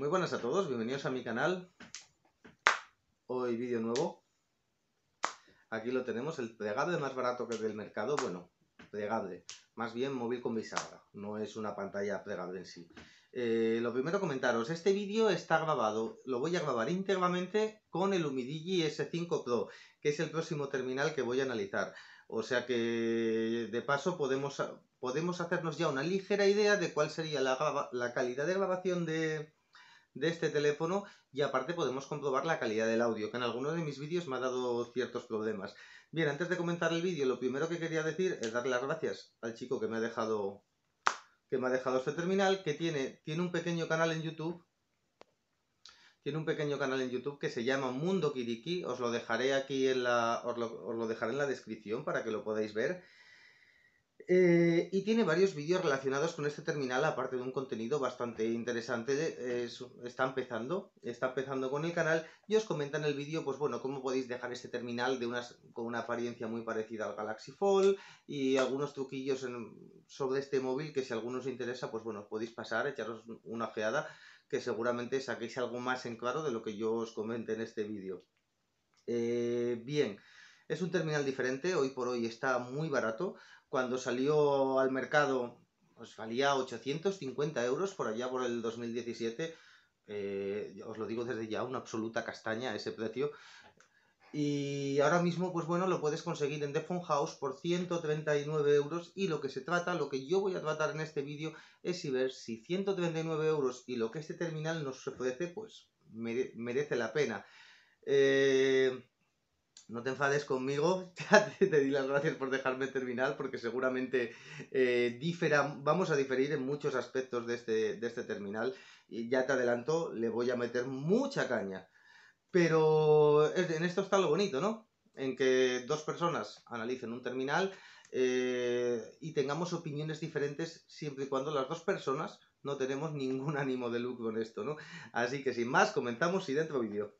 Muy buenas a todos, bienvenidos a mi canal. Hoy vídeo nuevo. Aquí lo tenemos, el plegable más barato que es del mercado. Bueno, plegable, más bien móvil con bisagra, no es una pantalla plegable en sí. Eh, lo primero comentaros, este vídeo está grabado, lo voy a grabar íntegramente con el Umidigi S5 Pro, que es el próximo terminal que voy a analizar. O sea que de paso podemos, podemos hacernos ya una ligera idea de cuál sería la calidad de grabación de, de este teléfono y aparte podemos comprobar la calidad del audio, que en algunos de mis vídeos me ha dado ciertos problemas. Bien, antes de comentar el vídeo, lo primero que quería decir es darle las gracias al chico que me ha dejado que me ha dejado este terminal, que tiene, tiene un pequeño canal en YouTube, tiene un pequeño canal en YouTube que se llama Mundo Kiriki, os lo dejaré aquí en la, os lo dejaré en la descripción para que lo podáis ver. Eh, y tiene varios vídeos relacionados con este terminal, aparte de un contenido bastante interesante. Eh, está empezando, está empezando con el canal y os comenta en el vídeo, pues bueno, cómo podéis dejar este terminal con una apariencia muy parecida al Galaxy Fold y algunos truquillos sobre este móvil que si alguno os interesa, pues bueno, podéis pasar, echaros una feada, que seguramente saquéis algo más en claro de lo que yo os comente en este vídeo. Eh, bien, es un terminal diferente, hoy por hoy está muy barato cuando salió al mercado, os pues valía 850 euros por allá por el 2017. Eh, os lo digo desde ya, una absoluta castaña ese precio. Y ahora mismo, pues bueno, lo puedes conseguir en Defon House por 139 euros. Y lo que se trata, lo que yo voy a tratar en este vídeo, es si ver si 139 euros y lo que este terminal nos ofrece, pues merece la pena. Eh, no te enfades conmigo, te, te, di las gracias por dejarme terminar porque seguramente eh, vamos a diferir en muchos aspectos este, de este, terminal y ya te adelanto, le voy a meter mucha caña. Pero en esto está lo bonito, ¿no? En que dos personas analicen un terminal eh, y tengamos opiniones diferentes siempre y cuando las dos personas no tenemos ningún ánimo de lucro en esto, ¿no? Así que sin más, comentamos y dentro vídeo.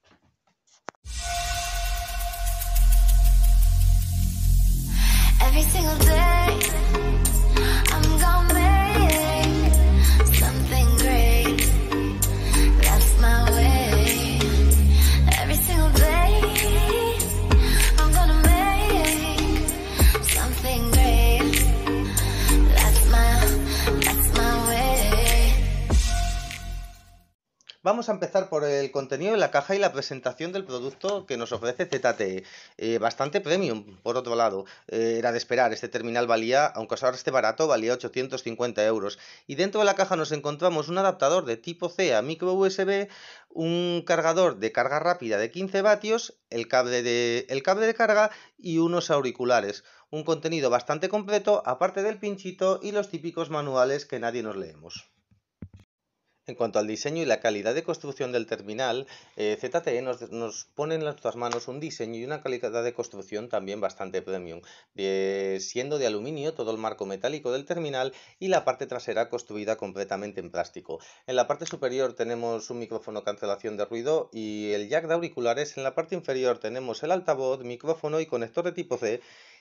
every single day Vamos a empezar por el contenido de la caja y la presentación del producto que nos ofrece ZTE. Eh, bastante premium, por otro lado. Eh, era de esperar, este terminal valía, aunque ahora esté barato, valía 850 euros. Y dentro de la caja nos encontramos un adaptador de tipo C a micro USB, un cargador de carga rápida de 15 vatios, el cable el cable de carga y unos auriculares un contenido bastante completo, aparte del pinchito y los típicos manuales que nadie nos leemos. En cuanto al diseño y la calidad de construcción del terminal, eh, ZTE nos, pone en nuestras manos un diseño y una calidad de construcción también bastante premium, eh, siendo de aluminio todo el marco metálico del terminal y la parte trasera construida completamente en plástico. En la parte superior tenemos un micrófono cancelación de ruido y el jack de auriculares. En la parte inferior tenemos el altavoz, micrófono y conector de tipo C.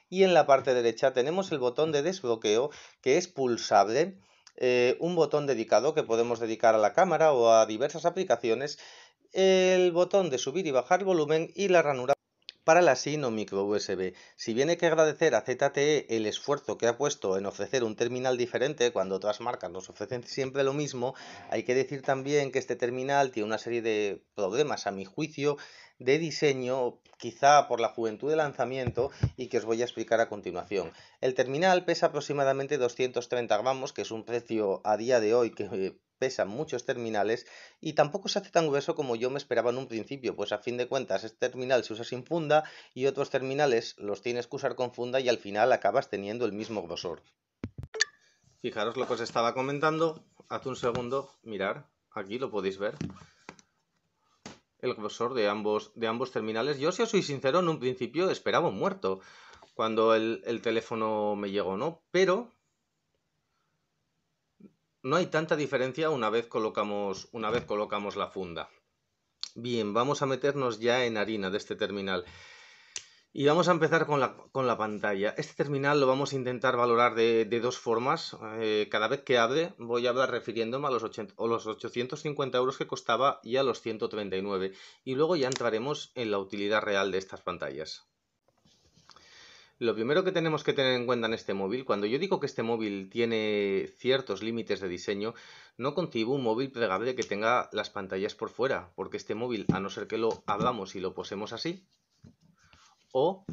Y en la parte derecha tenemos el botón de desbloqueo que es pulsable eh, un botón dedicado que podemos dedicar a la cámara o a diversas aplicaciones, el botón de subir y bajar volumen y la ranura para la o Micro USB. Si bien hay que agradecer a ZTE el esfuerzo que ha puesto en ofrecer un terminal diferente cuando otras marcas nos ofrecen siempre lo mismo, hay que decir también que este terminal tiene una serie de problemas a mi juicio de diseño, quizá por la juventud de lanzamiento y que os voy a explicar a continuación. El terminal pesa aproximadamente 230 gramos, que es un precio a día de hoy que pesa muchos terminales y tampoco se hace tan grueso como yo me esperaba en un principio, pues a fin de cuentas este terminal se usa sin funda y otros terminales los tienes que usar con funda y al final acabas teniendo el mismo grosor. Fijaros lo que os estaba comentando, hace un segundo, mirar, aquí lo podéis ver el grosor de ambos, de ambos terminales. Yo, si os soy sincero, en un principio esperaba un muerto cuando el, el teléfono me llegó, ¿no? Pero no hay tanta diferencia una vez colocamos, una vez colocamos la funda. Bien, vamos a meternos ya en harina de este terminal. Y vamos a empezar con la, pantalla. Este terminal lo vamos a intentar valorar de, dos formas. Eh, cada vez que abre voy a hablar refiriéndome a los, 80, los 850 euros que costaba y a los 139. Y luego ya entraremos en la utilidad real de estas pantallas. Lo primero que tenemos que tener en cuenta en este móvil, cuando yo digo que este móvil tiene ciertos límites de diseño, no concibo un móvil plegable que tenga las pantallas por fuera, porque este móvil, a no ser que lo abramos y lo posemos así, o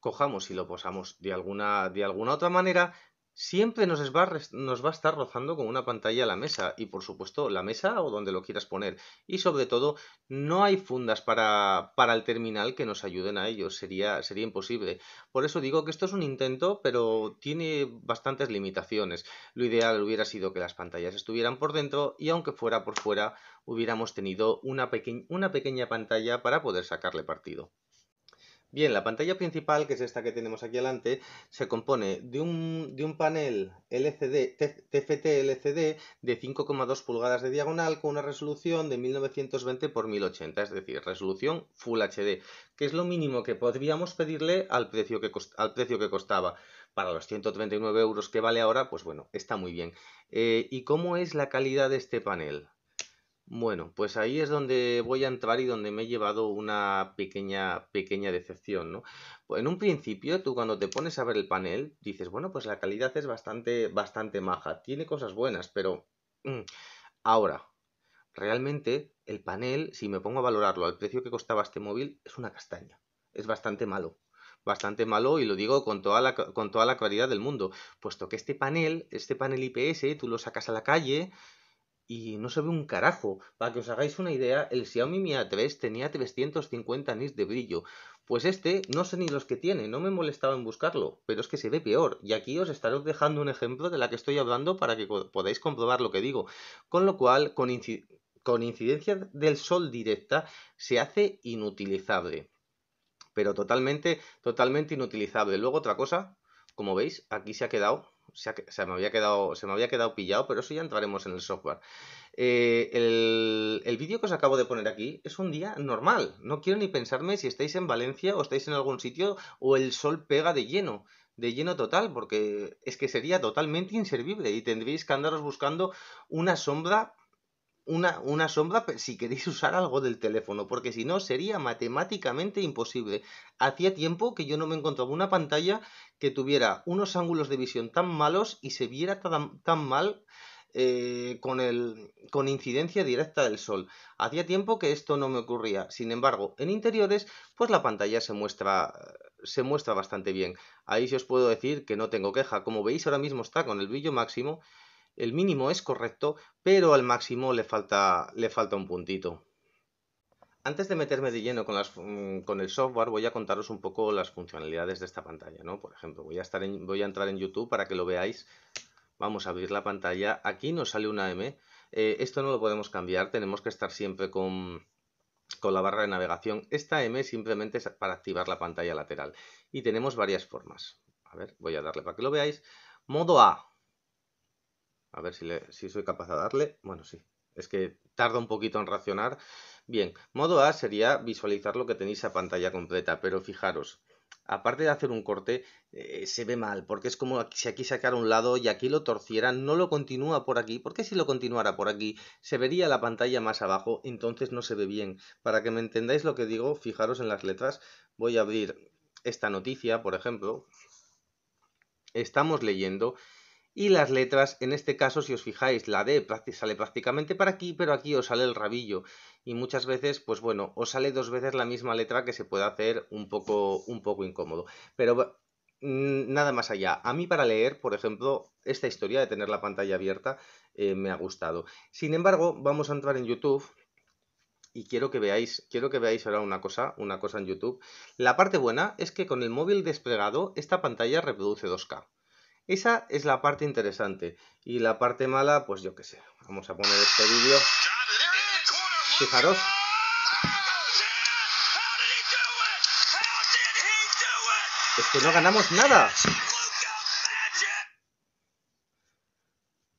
cojamos y lo posamos de alguna, otra manera, siempre nos va, a estar rozando con una pantalla la mesa y por supuesto la mesa o donde lo quieras poner y sobre todo no hay fundas para, el terminal que nos ayuden a ello sería, imposible por eso digo que esto es un intento pero tiene bastantes limitaciones lo ideal hubiera sido que las pantallas estuvieran por dentro y aunque fuera por fuera hubiéramos tenido una pequeña pantalla para poder sacarle partido Bien, la pantalla principal, que es esta que tenemos aquí adelante, se compone de un, panel LCD, TFT LCD de 5,2 pulgadas de diagonal con una resolución de 1920 x 1080, es decir, resolución Full HD, que es lo mínimo que podríamos pedirle al precio que, al precio que costaba. Para los 139 euros que vale ahora, pues bueno, está muy bien. Eh, ¿Y cómo es la calidad de este panel? Bueno, pues ahí es donde voy a entrar y donde me he llevado una pequeña, pequeña decepción, ¿no? Pues en un principio, tú cuando te pones a ver el panel, dices, bueno, pues la calidad es bastante, bastante maja, tiene cosas buenas, pero mm, ahora, realmente el panel, si me pongo a valorarlo al precio que costaba este móvil, es una castaña, es bastante malo bastante malo y lo digo con toda la, con toda la claridad del mundo, puesto que este panel, este panel IPS, tú lo sacas a la calle, y no se ve un carajo. Para que os hagáis una idea, el Xiaomi Mi A3 tenía 350 nits de brillo. Pues este no sé ni los que tiene, no me molestaba en buscarlo, pero es que se ve peor. Y aquí os estaré dejando un ejemplo de la que estoy hablando para que podáis comprobar lo que digo. Con lo cual, con, con incidencia del sol directa, se hace inutilizable. Pero totalmente, totalmente inutilizable. Luego otra cosa, como veis, aquí se ha quedado se, se, me había quedado, se me había quedado pillado, pero eso ya entraremos en el software. Eh, el, el vídeo que os acabo de poner aquí es un día normal. No quiero ni pensarme si estáis en Valencia o estáis en algún sitio o el sol pega de lleno de lleno total, porque es que sería totalmente inservible y tendríais que andaros buscando una sombra una, sombra pues, si queréis usar algo del teléfono, porque si no sería matemáticamente imposible. Hacía tiempo que yo no me encontraba una pantalla que tuviera unos ángulos de visión tan malos y se viera tan, mal eh, con, el, con incidencia directa del sol. Hacía tiempo que esto no me ocurría. Sin embargo, en interiores, pues la pantalla se muestra, se muestra bastante bien. Ahí sí os puedo decir que no tengo queja. Como veis, ahora mismo está con el brillo máximo el mínimo es correcto, pero al máximo le falta, un puntito. Antes de meterme de lleno mm, con, el software, voy a contaros un poco las funcionalidades de esta pantalla, Por ejemplo, voy a, entrar en YouTube para que lo veáis. Vamos a abrir la pantalla. Aquí nos sale una M. Eh, esto no lo podemos cambiar, tenemos que estar siempre con, con la barra de navegación. Esta M simplemente es para activar la pantalla lateral. Y tenemos varias formas. A ver, voy a darle para que lo veáis. Modo A, a ver si, soy capaz de darle. Bueno, sí. Es que tarda un poquito en racionar. Bien, modo A sería visualizar lo que tenéis a pantalla completa, pero fijaros, aparte de hacer un corte, eh, se ve mal, porque es como si aquí sacara un lado y aquí lo torciera, no lo continúa por aquí, porque si lo continuara por aquí, se vería la pantalla más abajo, entonces no se ve bien. Para que me entendáis lo que digo, fijaros en las letras, voy a abrir esta noticia, por ejemplo, estamos leyendo y las letras, en este caso si os fijáis, la D sale prácticamente para aquí, pero aquí os sale el rabillo y muchas veces, pues bueno, os sale dos veces la misma letra que se puede hacer un poco, un poco incómodo. Pero nada más allá. A mí para leer, por ejemplo, esta historia de tener la pantalla abierta eh, me ha gustado. Sin embargo, vamos a entrar en YouTube y quiero que veáis, quiero que veáis ahora una cosa, una cosa en YouTube. La parte buena es que con el móvil desplegado esta pantalla reproduce 2K. Esa es la parte interesante. Y la parte mala, pues yo qué sé. Vamos a poner este vídeo. Fijaros. Es que no ganamos nada.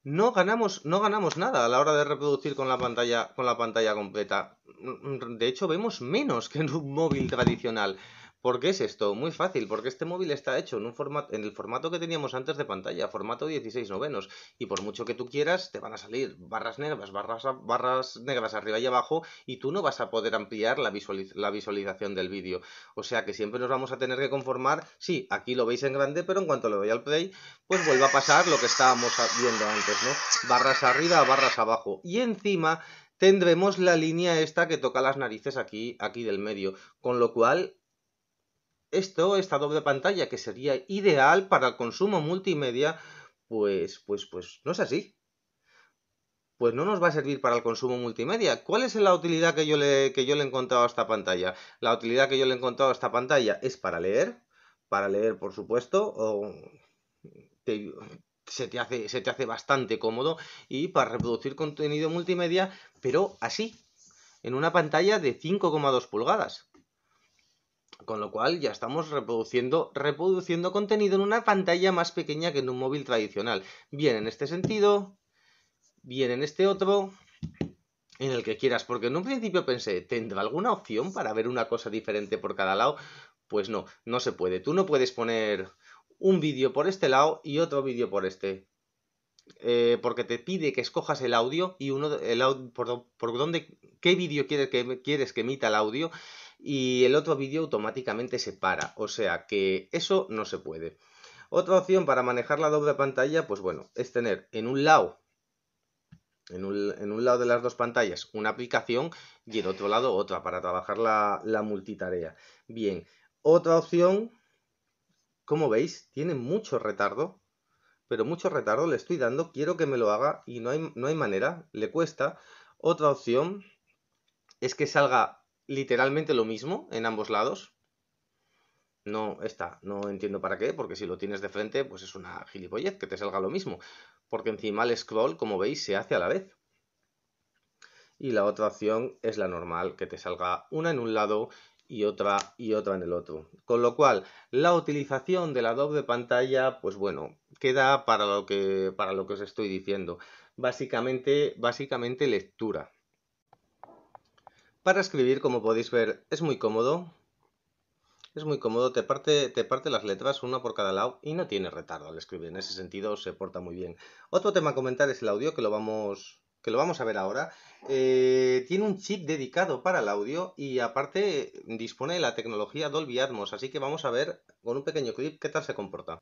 No ganamos, no ganamos nada a la hora de reproducir con la pantalla, con la pantalla completa. De hecho, vemos menos que en un móvil tradicional. ¿Por qué es esto? Muy fácil, porque este móvil está hecho en, un formato, en el formato que teníamos antes de pantalla, formato 16 novenos, y por mucho que tú quieras, te van a salir barras negras, barras, negras arriba y abajo, y tú no vas a poder ampliar la, la visualización del vídeo. O sea que siempre nos vamos a tener que conformar, sí, aquí lo veis en grande, pero en cuanto le doy al play, pues vuelve a pasar lo que estábamos viendo antes, ¿no? Barras arriba, barras abajo. Y encima tendremos la línea esta que toca las narices aquí, aquí del medio, con lo cual esto, esta doble pantalla que sería ideal para el consumo multimedia, pues, pues, pues no es así. Pues no nos va a servir para el consumo multimedia. ¿Cuál es la utilidad que yo le, que yo le he encontrado a esta pantalla? La utilidad que yo le he encontrado a esta pantalla es para leer, para leer, por supuesto, se, te hace, se te hace bastante cómodo, y para reproducir contenido multimedia, pero así, en una pantalla de 5,2 pulgadas. Con lo cual ya estamos reproduciendo, reproduciendo contenido en una pantalla más pequeña que en un móvil tradicional. Bien en este sentido, bien en este otro, en el que quieras. Porque en un principio pensé, ¿tendrá alguna opción para ver una cosa diferente por cada lado? Pues no, no se puede. Tú no puedes poner un vídeo por este lado y otro vídeo por este. Eh, porque te pide que escojas el audio y uno el por, por dónde qué vídeo quieres que, quieres que emita el audio y el otro vídeo automáticamente se para, o sea que eso no se puede. Otra opción para manejar la doble pantalla, pues bueno, es tener en un lado en un, lado de las dos pantallas una aplicación y en otro lado otra para trabajar la, multitarea. Bien, otra opción, como veis, tiene mucho retardo, pero mucho retardo le estoy dando, quiero que me lo haga y no no hay manera, le cuesta. Otra opción es que salga literalmente lo mismo en ambos lados. No está, no entiendo para qué, porque si lo tienes de frente, pues es una gilipollez que te salga lo mismo. Porque encima el scroll, como veis, se hace a la vez. Y la otra opción es la normal, que te salga una en un lado y otra y otra en el otro. Con lo cual, la utilización de la doble pantalla, pues bueno, queda para lo que, para lo que os estoy diciendo. Básicamente, básicamente lectura. Para escribir, como podéis ver, es muy cómodo. Es muy cómodo, te parte, las letras una por cada lado y no tiene retardo al escribir. En ese sentido se porta muy bien. Otro tema a comentar es el audio, que lo vamos, que lo vamos a ver ahora. Eh, tiene un chip dedicado para el audio y aparte dispone de la tecnología Dolby Atmos, así que vamos a ver con un pequeño clip qué tal se comporta.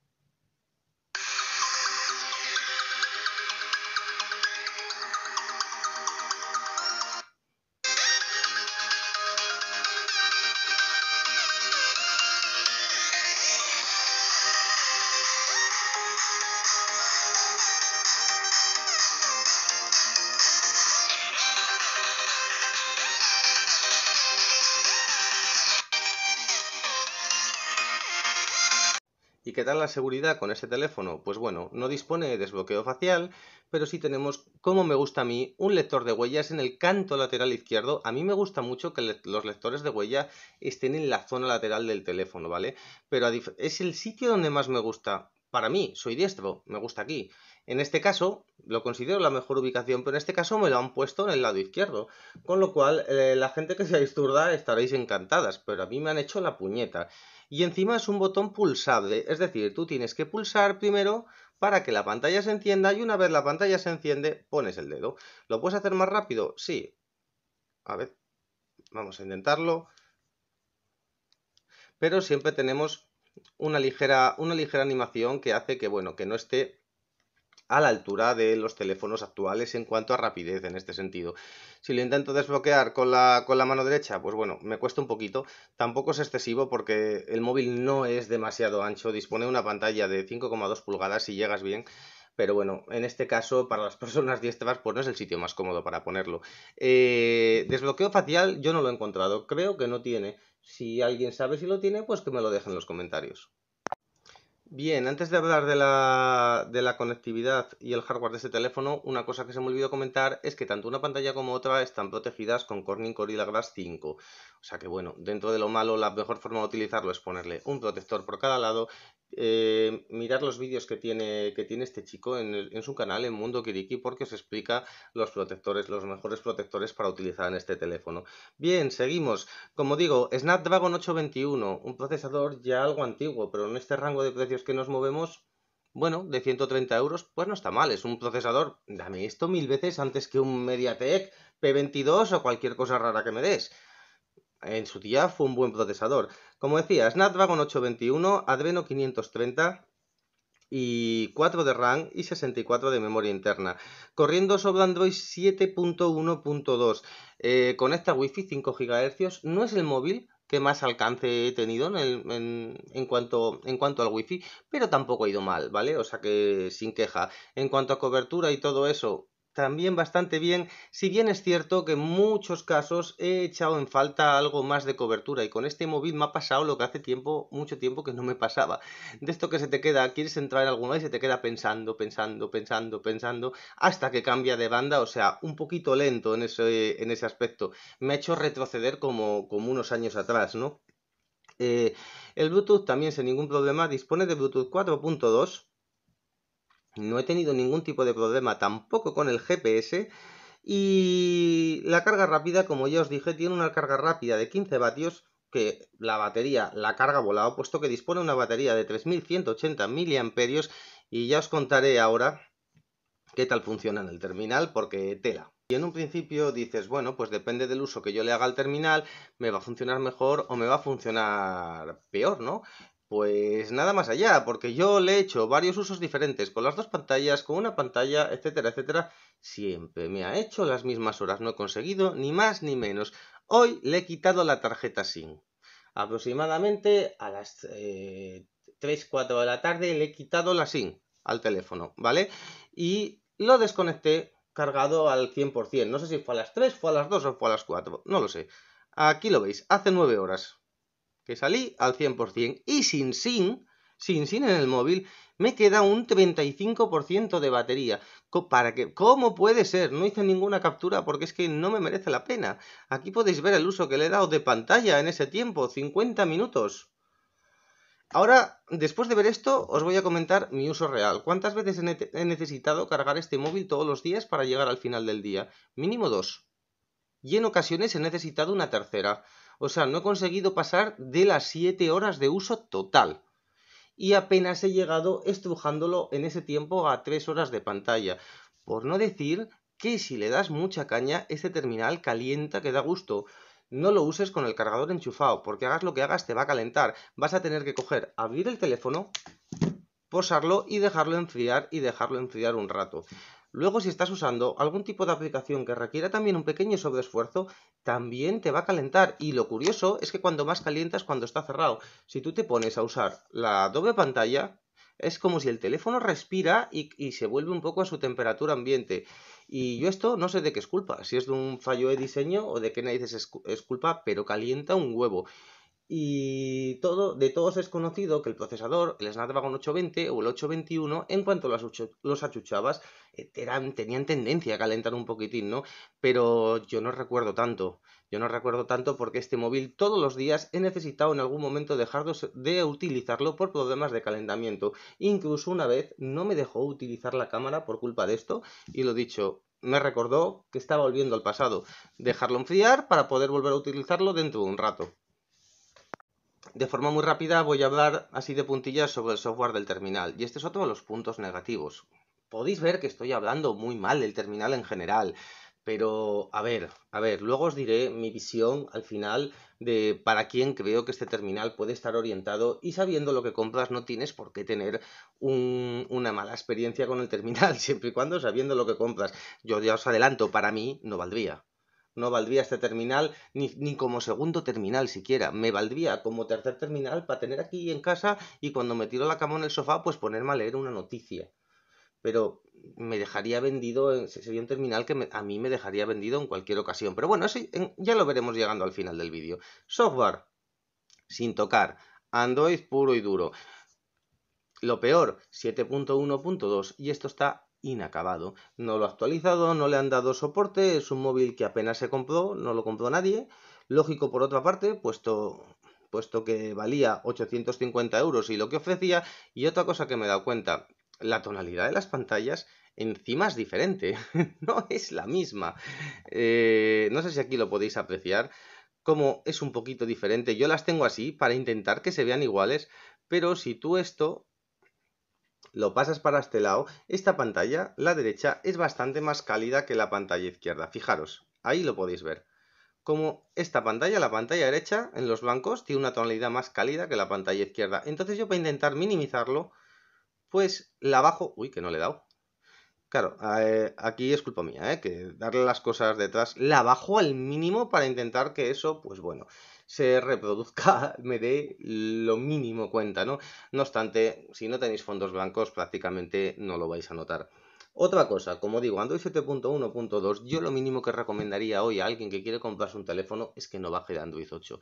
¿Y qué tal la seguridad con ese teléfono? Pues bueno, no dispone de desbloqueo facial, pero sí tenemos, como me gusta a mí, un lector de huellas en el canto lateral izquierdo. A mí me gusta mucho que los lectores de huella estén en la zona lateral del teléfono, ¿vale? Pero es el sitio donde más me gusta. Para mí, soy diestro, me gusta aquí. En este caso, lo considero la mejor ubicación, pero en este caso me lo han puesto en el lado izquierdo. Con lo cual, eh, la gente que seáis zurda estaréis encantadas, pero a mí me han hecho la puñeta. Y encima es un botón pulsable, es decir, tú tienes que pulsar primero para que la pantalla se encienda y una vez la pantalla se enciende, pones el dedo. ¿Lo puedes hacer más rápido? Sí. A ver, vamos a intentarlo. Pero siempre tenemos una ligera, una ligera animación que hace que, bueno, que no esté a la altura de los teléfonos actuales en cuanto a rapidez en este sentido. Si lo intento desbloquear con la, con la mano derecha, pues bueno, me cuesta un poquito. Tampoco es excesivo porque el móvil no es demasiado ancho, dispone de una pantalla de 5,2 pulgadas si llegas bien pero bueno, en este caso para las personas diestras pues no es el sitio más cómodo para ponerlo. Eh, desbloqueo facial yo no lo he encontrado, creo que no tiene. Si alguien sabe si lo tiene, pues que me lo deje en los comentarios. Bien, antes de hablar de la, conectividad y el hardware de este teléfono, una cosa que se me olvidó comentar es que tanto una pantalla como otra están protegidas con Corning Gorilla Glass 5. O sea que bueno, dentro de lo malo, la mejor forma de utilizarlo es ponerle un protector por cada lado eh, mirar los vídeos que tiene, que tiene este chico en, en, su canal, en Mundo Kiriki, porque os explica los protectores, los mejores protectores para utilizar en este teléfono. Bien, seguimos. Como digo, Snapdragon 821, un procesador ya algo antiguo, pero en este rango de precios que nos movemos, bueno, de 130 euros, pues no está mal. Es un procesador, dame esto mil veces antes que un MediaTek P22 o cualquier cosa rara que me des en su día fue un buen procesador. Como decía, Snapdragon 821, Adreno 530 y 4 de RAM y 64 de memoria interna. Corriendo sobre Android 7.1.2 eh, con conecta Wi-Fi 5 GHz. No es el móvil que más alcance he tenido en, cuanto, en cuanto al wifi, pero tampoco ha ido mal, ¿vale? O sea que sin queja. En cuanto a cobertura y todo eso, también bastante bien, si bien es cierto que en muchos casos he echado en falta algo más de cobertura y con este móvil me ha pasado lo que hace tiempo, mucho tiempo que no me pasaba. De esto que se te queda, quieres entrar en alguna y se te queda pensando, pensando, pensando, pensando, hasta que cambia de banda, o sea, un poquito lento en ese, aspecto. Me ha hecho retroceder como, como unos años atrás, ¿no? Eh, el Bluetooth también sin ningún problema dispone de Bluetooth 4.2 no he tenido ningún tipo de problema tampoco con el GPS. Y la carga rápida, como ya os dije, tiene una carga rápida de 15 vatios que la batería la carga volado, puesto que dispone una batería de 3180 mAh y ya os contaré ahora qué tal funciona en el terminal porque tela. Y en un principio dices, bueno, pues depende del uso que yo le haga al terminal, me va a funcionar mejor o me va a funcionar peor, ¿no? Pues nada más allá, porque yo le he hecho varios usos diferentes con las dos pantallas, con una pantalla, etcétera, etcétera. Siempre me ha hecho las mismas horas, no he conseguido ni más ni menos. Hoy le he quitado la tarjeta SIM. Aproximadamente a las 3, eh, 4 de la tarde le he quitado la SIM al teléfono, ¿vale? Y lo desconecté cargado al 100%. No sé si fue a las 3, fue a las 2 o fue a las 4, no lo sé. Aquí lo veis, hace 9 horas que salí al 100%. Y sin sin sin sin en el móvil, me queda un 35% de batería. ¿Para que ¿Cómo puede ser? No hice ninguna captura porque es que no me merece la pena. Aquí podéis ver el uso que le he dado de pantalla en ese tiempo, 50 minutos. Ahora, después de ver esto, os voy a comentar mi uso real. ¿Cuántas veces he necesitado cargar este móvil todos los días para llegar al final del día? Mínimo dos. Y en ocasiones he necesitado una tercera. O sea, no he conseguido pasar de las 7 horas de uso total. Y apenas he llegado estrujándolo en ese tiempo a 3 horas de pantalla. Por no decir que si le das mucha caña, este terminal calienta que da gusto. No lo uses con el cargador enchufado, porque hagas lo que hagas te va a calentar. Vas a tener que coger, abrir el teléfono, posarlo y dejarlo enfriar y dejarlo enfriar un rato. Luego, si estás usando algún tipo de aplicación que requiera también un pequeño sobreesfuerzo, también te va a calentar. Y lo curioso es que cuando más calientas cuando está cerrado. Si tú te pones a usar la doble pantalla, es como si el teléfono respira y, se vuelve un poco a su temperatura ambiente. Y yo esto no sé de qué es culpa, si es de un fallo de diseño o de qué nadie es culpa, pero calienta un huevo. Y todo, de todos es conocido que el procesador, el Snapdragon 820 o el 821, en cuanto los achuchabas, eh, tenían tendencia a calentar un poquitín, ¿no? Pero yo no recuerdo tanto. Yo no recuerdo tanto porque este móvil todos los días he necesitado en algún momento dejar de utilizarlo por problemas de calentamiento. Incluso una vez no me dejó utilizar la cámara por culpa de esto y lo dicho, me recordó que estaba volviendo al pasado. Dejarlo enfriar para poder volver a utilizarlo dentro de un rato de forma muy rápida voy a hablar así de puntillas sobre el software del terminal, y este es otro de los puntos negativos. Podéis ver que estoy hablando muy mal del terminal en general, pero a ver, a ver, luego os diré mi visión al final de para quién creo que este terminal puede estar orientado y sabiendo lo que compras no tienes por qué tener una mala experiencia con el terminal, siempre y cuando sabiendo lo que compras. Yo ya os adelanto, para mí no valdría. No valdría este terminal ni, como segundo terminal siquiera. Me valdría como tercer terminal para tener aquí en casa y cuando me tiro la cama en el sofá, pues ponerme a leer una noticia. Pero me dejaría vendido, sería un terminal que a mí me dejaría vendido en cualquier ocasión. Pero bueno, ya lo veremos llegando al final del vídeo. Software, sin tocar. Android puro y duro. Lo peor, 7.1.2 y esto está inacabado. No lo ha actualizado, no le han dado soporte, es un móvil que apenas se compró, no lo compró nadie. Lógico por otra parte, puesto, puesto que valía 850 euros y lo que ofrecía. Y otra cosa que me he dado cuenta, la tonalidad de las pantallas encima es diferente, no es la misma. Eh, no sé si aquí lo podéis apreciar, como es un poquito diferente. Yo las tengo así para intentar que se vean iguales, pero si tú esto lo pasas para este lado, esta pantalla, la derecha, es bastante más cálida que la pantalla izquierda. Fijaros, ahí lo podéis ver. Como esta pantalla, la pantalla derecha, en los blancos, tiene una tonalidad más cálida que la pantalla izquierda. Entonces yo para intentar minimizarlo, pues la bajo... Uy, que no le he dado. Claro, eh, aquí es culpa mía, eh, que darle las cosas detrás, la bajo al mínimo para intentar que eso, pues bueno, se reproduzca, me dé lo mínimo cuenta, ¿no? No obstante, si no tenéis fondos blancos, prácticamente no lo vais a notar. Otra cosa, como digo, Android 7.1.2, yo lo mínimo que recomendaría hoy a alguien que quiere comprarse un teléfono es que no baje de Android 8.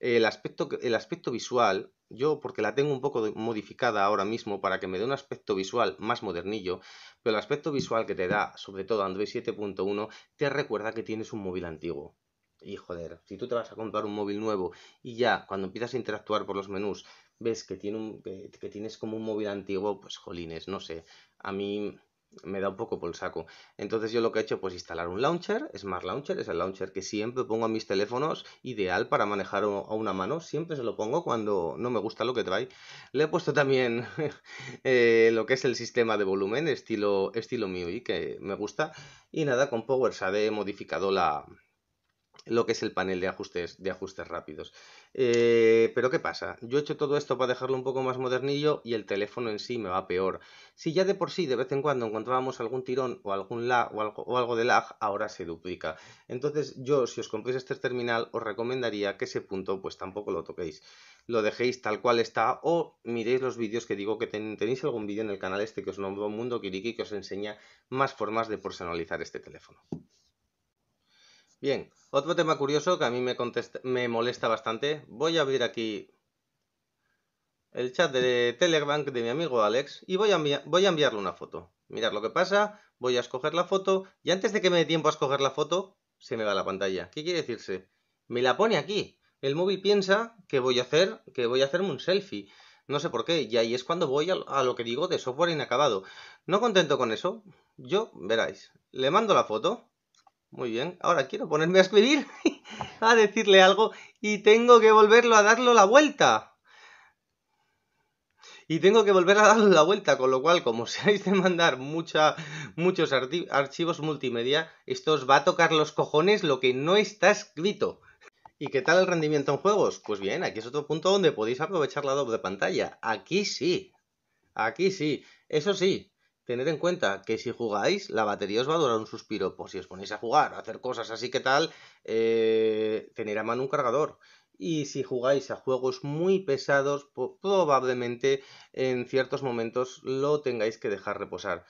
El aspecto, el aspecto visual, yo porque la tengo un poco modificada ahora mismo para que me dé un aspecto visual más modernillo, pero el aspecto visual que te da, sobre todo Android 7.1, te recuerda que tienes un móvil antiguo. Y joder, si tú te vas a comprar un móvil nuevo y ya cuando empiezas a interactuar por los menús ves que, tiene que, tienes como un móvil antiguo, pues jolines, no sé. A mí me da un poco por el saco. Entonces yo lo que he hecho pues instalar un launcher, Smart Launcher, es el launcher que siempre pongo a mis teléfonos, ideal para manejar a una mano, siempre se lo pongo cuando no me gusta lo que trae. Le he puesto también eh, lo que es el sistema de volumen estilo, estilo MIUI que me gusta y nada, con PowerShade he modificado la, lo que es el panel de ajustes, de ajustes rápidos. Eh, pero ¿qué pasa? Yo he hecho todo esto para dejarlo un poco más modernillo y el teléfono en sí me va peor. Si ya de por sí de vez en cuando encontrábamos algún tirón o algún lag o algo, de lag, ahora se duplica. Entonces yo, si os compréis este terminal, os recomendaría que ese punto pues tampoco lo toquéis. Lo dejéis tal cual está o miréis los vídeos que digo que tenéis algún vídeo en el canal este que os nombró Mundo Kiriki que os enseña más formas de personalizar este teléfono. Bien, otro tema curioso que a mí me, molesta bastante. Voy a abrir aquí el chat de Telegram de mi amigo Alex y voy a, enviarle una foto. Mirad lo que pasa, voy a escoger la foto y antes de que me dé tiempo a escoger la foto, se me va la pantalla. ¿Qué quiere decirse? Me la pone aquí. El móvil piensa que voy a hacer, que voy a hacerme un selfie. No sé por qué, y ahí es cuando voy a lo que digo de software inacabado. No contento con eso, yo, veráis, le mando la foto, muy bien, ahora quiero ponerme a escribir, a decirle algo y tengo que volverlo a darlo la vuelta. Y tengo que volver a darlo la vuelta, con lo cual, como seáis de mandar muchos archivos multimedia, esto os va a tocar los cojones lo que no está escrito. ¿Y qué tal el rendimiento en juegos? Pues bien, aquí es otro punto donde podéis aprovechar la doble pantalla. Aquí sí, aquí sí. Eso sí, tened en cuenta que si jugáis, la batería os va a durar un suspiro. por pues si os ponéis a jugar, a hacer cosas así que tal, eh, tener a mano un cargador. Y si jugáis a juegos muy pesados, probablemente en ciertos momentos lo tengáis que dejar reposar.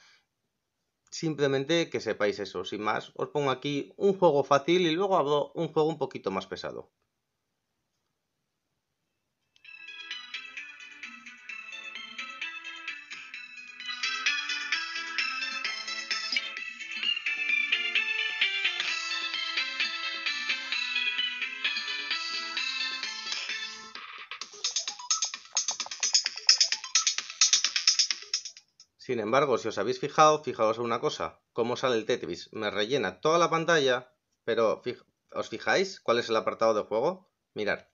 Simplemente que sepáis eso. Sin más, os pongo aquí un juego fácil y luego hablo un juego un poquito más pesado. Sin embargo, si os habéis fijado, fijaos en una cosa, cómo sale el Tetris. Me rellena toda la pantalla, pero ¿os fijáis cuál es el apartado de juego? Mirad.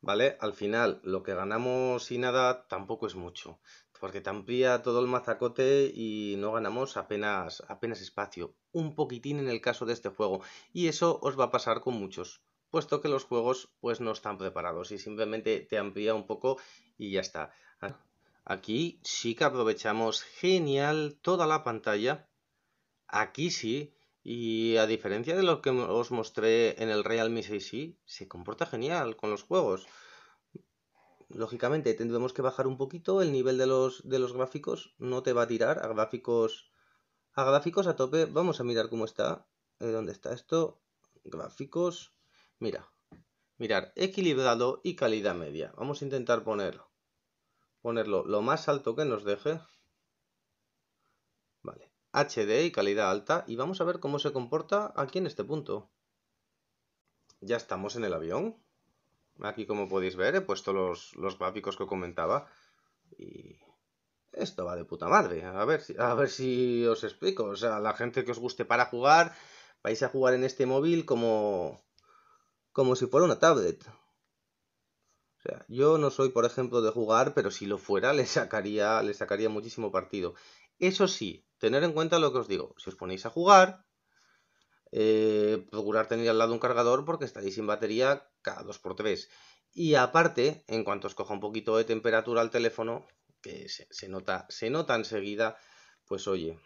¿Vale? Al final, lo que ganamos y nada tampoco es mucho, porque te amplía todo el mazacote y no ganamos apenas, apenas espacio. Un poquitín en el caso de este juego, y eso os va a pasar con muchos puesto que los juegos pues no están preparados y simplemente te amplía un poco y ya está. Aquí sí que aprovechamos genial toda la pantalla. Aquí sí. Y a diferencia de lo que os mostré en el Realme 6i, se comporta genial con los juegos. Lógicamente tendremos que bajar un poquito el nivel de los, de los gráficos. No te va a tirar a gráficos a gráficos a tope. Vamos a mirar cómo está. Eh, ¿Dónde está esto? Gráficos. Mira, mirar equilibrado y calidad media. Vamos a intentar ponerlo, ponerlo lo más alto que nos deje. Vale, HD y calidad alta y vamos a ver cómo se comporta aquí en este punto. Ya estamos en el avión. Aquí como podéis ver he puesto los, gráficos que comentaba y esto va de puta madre. A ver, a ver si os explico. O sea, la gente que os guste para jugar, vais a jugar en este móvil como, como si fuera una tablet. O sea, yo no soy, por ejemplo, de jugar, pero si lo fuera, le sacaría, le sacaría muchísimo partido. Eso sí, tener en cuenta lo que os digo. Si os ponéis a jugar, eh, procurar tener al lado un cargador porque estaréis sin batería cada 2x3. Y aparte, en cuanto os coja un poquito de temperatura al teléfono, que se, nota, se nota enseguida, pues oye,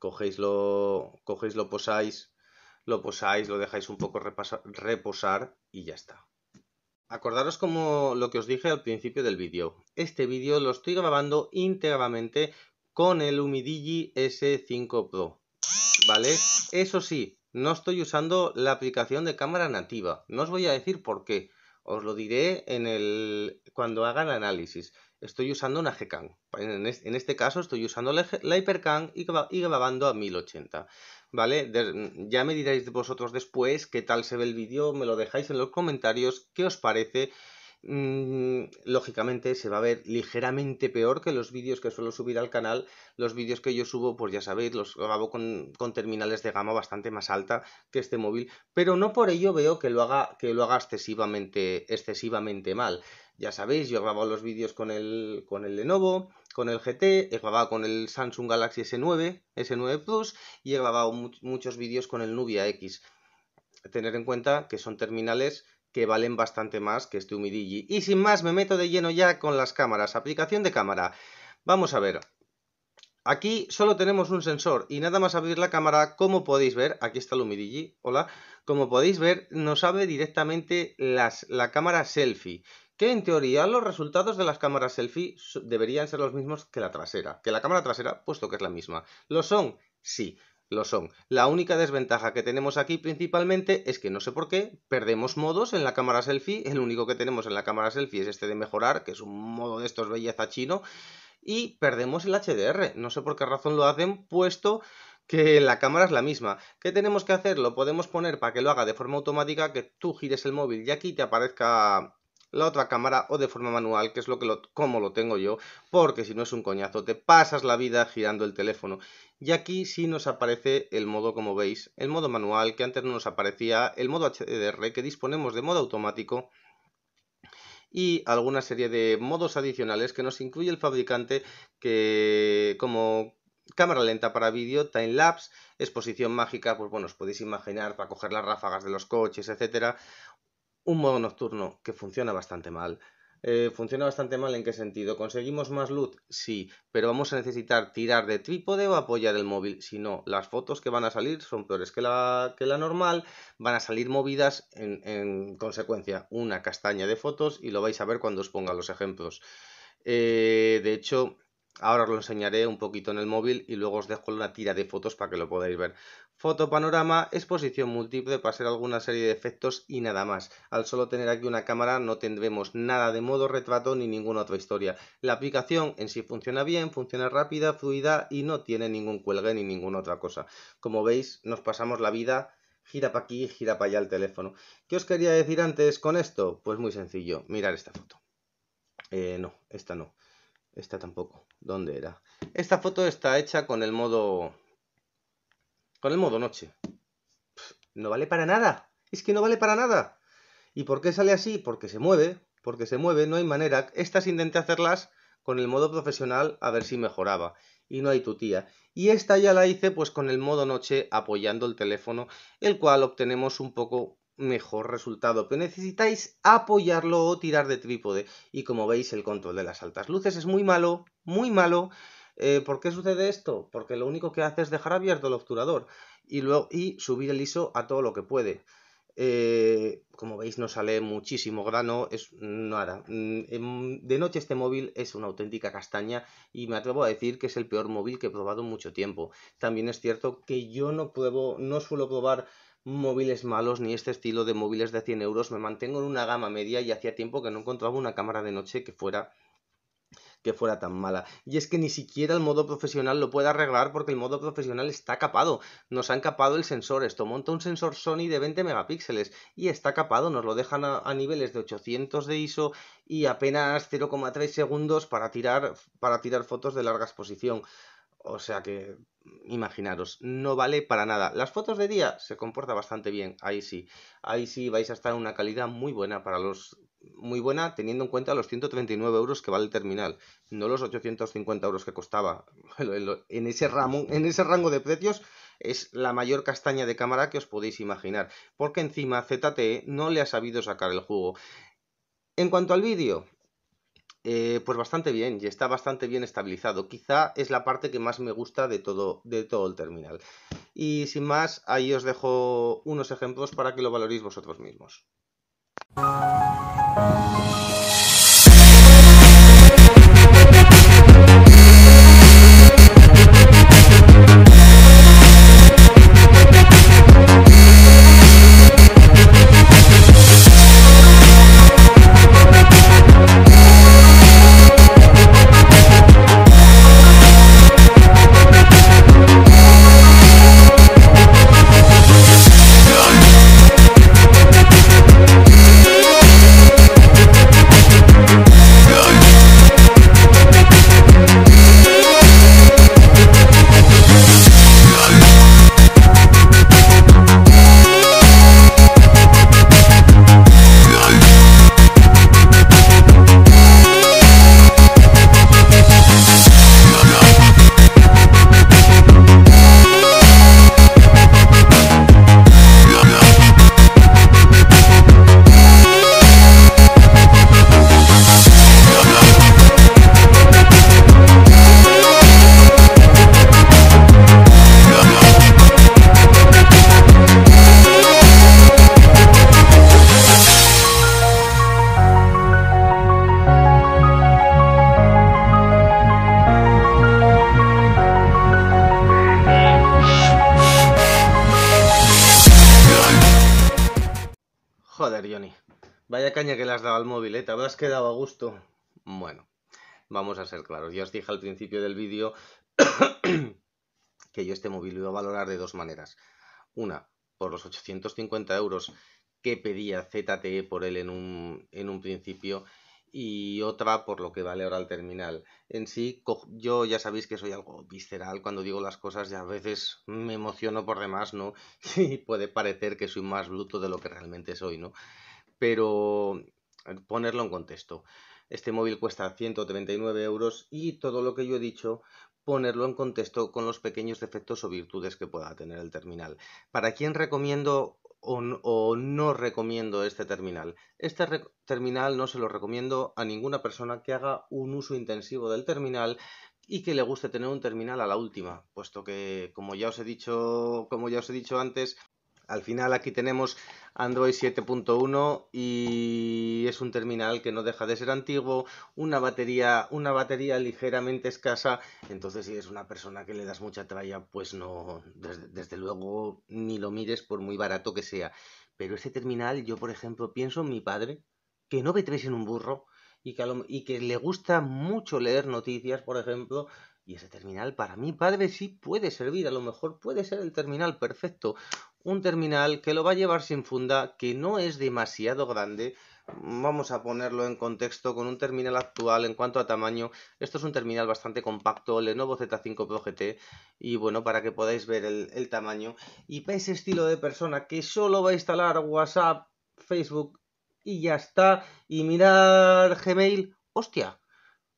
cogéis cogéislo, posáis lo posáis, lo dejáis un poco reposar y ya está. Acordaros como lo que os dije al principio del vídeo. Este vídeo lo estoy grabando íntegramente con el Humidigi S5 Pro. ¿Vale? Eso sí, no estoy usando la aplicación de cámara nativa. No os voy a decir por qué. Os lo diré en el cuando haga el análisis. Estoy usando una Gcam. En este caso estoy usando la Hypercam y grabando a 1080. ¿vale? Mm, ya me diréis vosotros después qué tal se ve el vídeo, me lo dejáis en los comentarios, qué os parece Mm, lógicamente se va a ver ligeramente peor que los vídeos que suelo subir al canal. Los vídeos que yo subo, pues ya sabéis, los grabo con, terminales de gama bastante más alta que este móvil, pero no por ello veo que lo haga, que lo haga excesivamente, excesivamente mal. Ya sabéis, yo he grabado los vídeos con el, con el Lenovo, con el GT, he grabado con el Samsung Galaxy S9, S9 Plus y he grabado muchos vídeos con el Nubia X. Tener en cuenta que son terminales que valen bastante más que este Humidigi. Y sin más, me meto de lleno ya con las cámaras. Aplicación de cámara. Vamos a ver. Aquí solo tenemos un sensor y nada más abrir la cámara, como podéis ver, aquí está el Humidigi, hola, como podéis ver, nos abre directamente las, la cámara selfie que en teoría los resultados de las cámaras selfie deberían ser los mismos que la trasera, que la cámara trasera, puesto que es la misma. ¿Lo son? Sí, lo son. La única desventaja que tenemos aquí principalmente es que no sé por qué perdemos modos en la cámara selfie. El único que tenemos en la cámara selfie es este de mejorar, que es un modo de estos belleza chino. Y perdemos el HDR. No sé por qué razón lo hacen, puesto que la cámara es la misma. ¿Qué tenemos que hacer? Lo podemos poner para que lo haga de forma automática, que tú gires el móvil y aquí te aparezca la otra cámara o de forma manual, que es lo que lo, como lo tengo yo, porque si no es un coñazo, te pasas la vida girando el teléfono. Y aquí sí nos aparece el modo, como veis, el modo manual, que antes no nos aparecía, el modo HDR, que disponemos de modo automático, y alguna serie de modos adicionales que nos incluye el fabricante que como cámara lenta para vídeo, time lapse, exposición mágica, pues bueno, os podéis imaginar para coger las ráfagas de los coches, etcétera, un modo nocturno que funciona bastante mal. Eh, funciona bastante mal en qué sentido. ¿Conseguimos más luz? Sí, pero vamos a necesitar tirar de trípode o apoyar el móvil. Si no, las fotos que van a salir son peores que la, que la normal, van a salir movidas en, consecuencia una castaña de fotos y lo vais a ver cuando os ponga los ejemplos. Eh, de hecho, ahora os lo enseñaré un poquito en el móvil y luego os dejo una tira de fotos para que lo podáis ver. Foto, panorama, exposición múltiple para hacer alguna serie de efectos y nada más. Al solo tener aquí una cámara no tendremos nada de modo retrato ni ninguna otra historia. La aplicación en sí funciona bien, funciona rápida, fluida y no tiene ningún cuelgue ni ninguna otra cosa. Como veis, nos pasamos la vida gira para aquí, gira para allá el teléfono. ¿Qué os quería decir antes con esto? Pues muy sencillo, mirar esta foto. Eh, no, esta no. Esta tampoco. ¿Dónde era? Esta foto está hecha con el modo con el modo noche. no vale para nada. Es que no vale para nada. ¿Y por qué sale así? Porque se mueve. Porque se mueve, no hay manera. Estas intenté hacerlas con el modo profesional a ver si mejoraba. Y no hay tía. Y esta ya la hice pues con el modo noche apoyando el teléfono, el cual obtenemos un poco mejor resultado, pero necesitáis apoyarlo o tirar de trípode. Y como veis, el control de las altas luces es muy malo, muy malo. Eh, ¿Por qué sucede esto? Porque lo único que hace es dejar abierto el obturador y, luego, y subir el ISO a todo lo que puede. Eh, como veis no sale muchísimo grano, es nada. Mm, em, de noche este móvil es una auténtica castaña y me atrevo a decir que es el peor móvil que he probado en mucho tiempo. También es cierto que yo no puedo, no suelo probar móviles malos ni este estilo de móviles de 100 euros, me mantengo en una gama media y hacía tiempo que no encontraba una cámara de noche que fuera que fuera tan mala. Y es que ni siquiera el modo profesional lo puede arreglar porque el modo profesional está capado. Nos han capado el sensor. Esto monta un sensor Sony de 20 megapíxeles y está capado. Nos lo dejan a, niveles de 800 de ISO y apenas 0,3 segundos para tirar, para tirar fotos de larga exposición. O sea que, imaginaros, no vale para nada. Las fotos de día se comporta bastante bien, ahí sí. Ahí sí vais a estar en una calidad muy buena para los muy buena teniendo en cuenta los 139 euros que vale el terminal, no los 850 euros que costaba. En ese, ramo, en ese rango de precios es la mayor castaña de cámara que os podéis imaginar, porque encima ZTE no le ha sabido sacar el juego. En cuanto al vídeo, eh, pues bastante bien y está bastante bien estabilizado. Quizá es la parte que más me gusta de todo, de todo el terminal. Y sin más, ahí os dejo unos ejemplos para que lo valoréis vosotros mismos. Thank Vaya caña que le has dado al móvil, ¿eh? Te habrás quedado a gusto. Bueno, vamos a ser claros. Ya os dije al principio del vídeo que yo este móvil lo iba a valorar de dos maneras. Una, por los 850 euros que pedía ZTE por él en un, en un principio y otra por lo que vale ahora el terminal. En sí, yo ya sabéis que soy algo visceral cuando digo las cosas y a veces me emociono por demás, ¿no? Y puede parecer que soy más bruto de lo que realmente soy, ¿no? pero eh, ponerlo en contexto. Este móvil cuesta 139 euros y todo lo que yo he dicho ponerlo en contexto con los pequeños defectos o virtudes que pueda tener el terminal. ¿Para quién recomiendo o, no recomiendo este terminal? Este terminal no se lo recomiendo a ninguna persona que haga un uso intensivo del terminal y que le guste tener un terminal a la última, puesto que como ya os he dicho, como ya os he dicho antes, al final aquí tenemos Android 7.1 y es un terminal que no deja de ser antiguo, una batería, una batería ligeramente escasa, entonces si eres una persona que le das mucha tralla, pues no, desde, luego ni lo mires por muy barato que sea. Pero ese terminal, yo por ejemplo pienso en mi padre, que no ve tres en un burro, y que, y que, le gusta mucho leer noticias, por ejemplo, y ese terminal para mi padre sí puede servir, a lo mejor puede ser el terminal perfecto. Un terminal que lo va a llevar sin funda, que no es demasiado grande. Vamos a ponerlo en contexto con un terminal actual en cuanto a tamaño. Esto es un terminal bastante compacto, Lenovo Z5 Pro GT. Y bueno, para que podáis ver el, el tamaño. Y para ese estilo de persona que solo va a instalar WhatsApp, Facebook y ya está. Y mirar Gmail, hostia,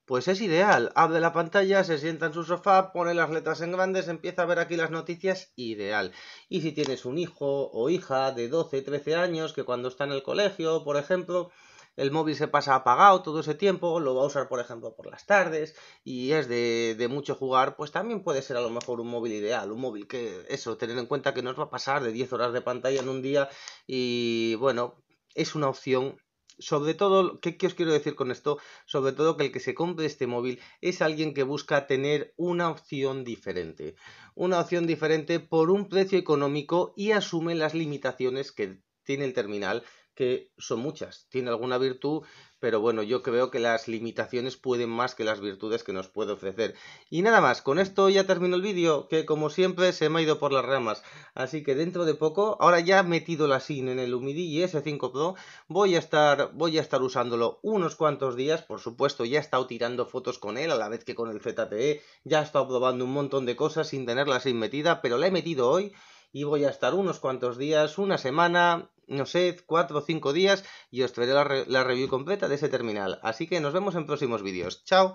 pues es ideal. Abre la pantalla, se sienta en su sofá, pone las letras en grandes, empieza a ver aquí las noticias, ideal. Y si tienes un hijo o hija de 12, 13 años que cuando está en el colegio, por ejemplo, el móvil se pasa apagado todo ese tiempo, lo va a usar por ejemplo por las tardes y es de, mucho jugar, pues también puede ser a lo mejor un móvil ideal, un móvil que eso, tener en cuenta que nos va a pasar de 10 horas de pantalla en un día y bueno, es una opción sobre todo, ¿qué, os quiero decir con esto? Sobre todo que el que se compre este móvil es alguien que busca tener una opción diferente. Una opción diferente por un precio económico y asume las limitaciones que tiene el terminal que son muchas. Tiene alguna virtud, pero bueno, yo creo que las limitaciones pueden más que las virtudes que nos puede ofrecer. Y nada más, con esto ya termino el vídeo, que como siempre se me ha ido por las ramas. Así que dentro de poco, ahora ya he metido la SIN en el y S5 Pro, voy a estar, voy a estar usándolo unos cuantos días, por supuesto, ya he estado tirando fotos con él a la vez que con el ZTE, ya he estado probando un montón de cosas sin tener la SIN metida, pero la he metido hoy y voy a estar unos cuantos días, una semana, no sé, 4 o 5 días y os traeré la, la review completa de ese terminal. Así que nos vemos en próximos vídeos. ¡Chao!